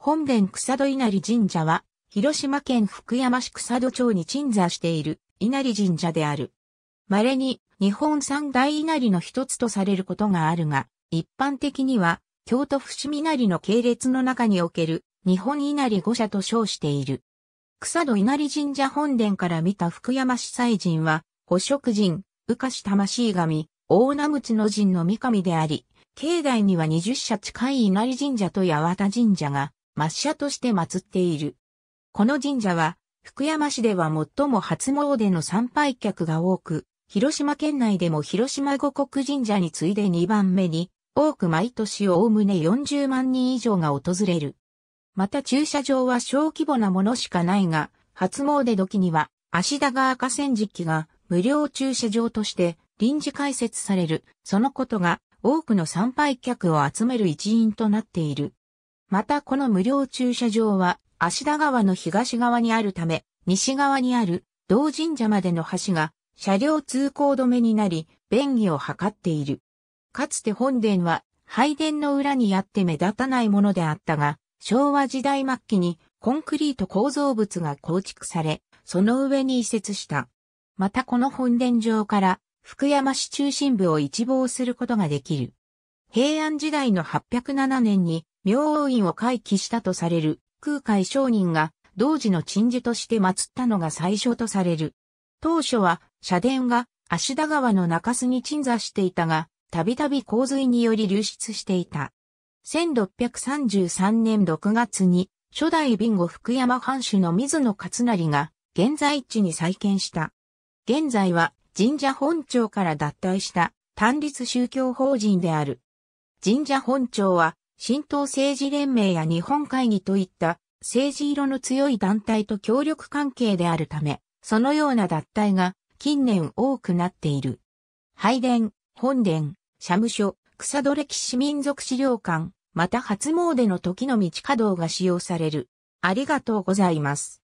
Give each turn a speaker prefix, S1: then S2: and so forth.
S1: 本殿草戸稲荷神社は、広島県福山市草戸町に鎮座している稲荷神社である。稀に日本三大稲荷の一つとされることがあるが、一般的には京都伏見稲荷の系列の中における日本稲荷五社と称している。草戸稲荷神社本殿から見た福山市祭神は、捕食神、浮かし魂神、大名口の神の三神であり、境内には20社近い稲荷神社と八幡神社が末社として祀っている。この神社は、福山市では最も初詣の参拝客が多く、広島県内でも広島五国神社に次いで2番目に、多く毎年おおむね40万人以上が訪れる。また駐車場は小規模なものしかないが、初詣時には、足田川河川敷が無料駐車場として臨時開設される、そのことが多くの参拝客を集める一因となっている。またこの無料駐車場は、芦田川の東側にあるため、西側にある同神社までの橋が車両通行止めになり、便宜を図っている。かつて本殿は拝殿の裏にあって目立たないものであったが、昭和時代末期にコンクリート構造物が構築され、その上に移設した。またこの本殿上から福山市中心部を一望することができる。平安時代の807年に明王院を回帰したとされる空海商人が同時の鎮守として祀ったのが最初とされる。当初は社殿が足田川の中洲に鎮座していたが、たびたび洪水により流出していた。1633年6月に初代ビンゴ福山藩主の水野勝成が現在地に再建した。現在は神社本庁から脱退した単立宗教法人である。神社本庁は新党政治連盟や日本会議といった政治色の強い団体と協力関係であるため、そのような脱退が近年多くなっている。拝殿、本殿、社務所、草戸歴史民族資料館、また初詣の時の道稼働が使用される。ありがとうございます。